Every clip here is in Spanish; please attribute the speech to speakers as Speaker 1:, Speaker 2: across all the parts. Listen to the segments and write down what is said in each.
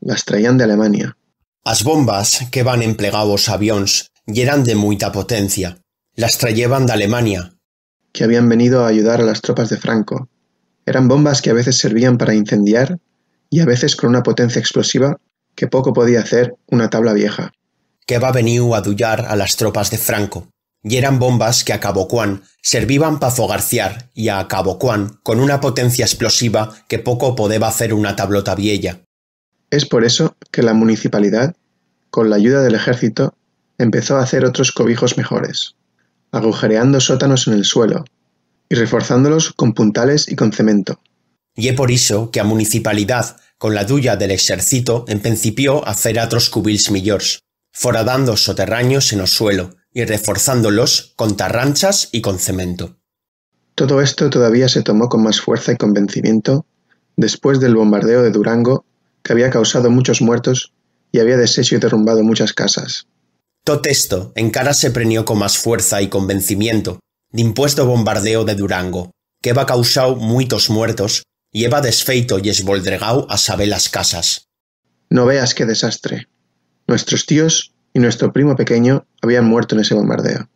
Speaker 1: las
Speaker 2: traían de Alemania. Las bombas que van emplegados aviones eran de mucha potencia. Las traían de Alemania. Que habían venido a ayudar a las tropas de Franco.
Speaker 1: Eran bombas que a veces servían para incendiar y a veces con una potencia explosiva que poco podía hacer una tabla vieja.
Speaker 2: Que va venir a dullar a las tropas de Franco. Y eran bombas que a Cabo cuan servían para fogarciar y a Cabo Cuán con una potencia explosiva que poco podía hacer una tablota vieja.
Speaker 1: Es por eso que la municipalidad, con la ayuda del ejército, empezó a hacer otros cobijos mejores, agujereando sótanos en el suelo y reforzándolos con puntales y con cemento.
Speaker 2: Y es por eso que a municipalidad, con la ayuda del ejército, principio a hacer otros cubils mejores, foradando soterraños en el suelo y reforzándolos con tarranchas y con cemento.
Speaker 1: Todo esto todavía se tomó con más fuerza y convencimiento después del bombardeo de Durango que había causado muchos muertos y había deshecho y derrumbado muchas casas.
Speaker 2: Todo esto en cara se prenió con más fuerza y convencimiento de impuesto bombardeo de Durango, que va causado muchos muertos y desfeito y esboldregao a saber las casas. No veas qué desastre. Nuestros tíos
Speaker 1: y nuestro primo pequeño habían muerto en ese
Speaker 2: bombardeo.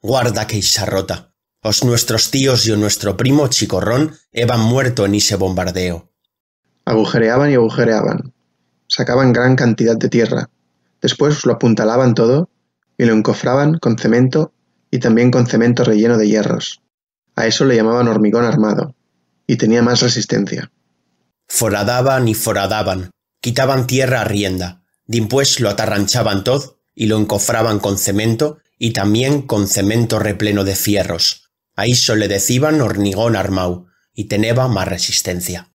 Speaker 2: Guarda que isarrota. Os nuestros tíos y nuestro primo chicorrón evan muerto en ese bombardeo. Agujereaban y agujereaban. Sacaban
Speaker 1: gran cantidad de tierra. Después lo apuntalaban todo y lo encofraban con cemento y también con cemento relleno de hierros. A eso le llamaban hormigón armado,
Speaker 2: y tenía más resistencia. Foradaban y foradaban, quitaban tierra a rienda, Después lo atarranchaban todo y lo encofraban con cemento y también con cemento repleno de fierros. A eso le decían hormigón armado. y tenía más resistencia.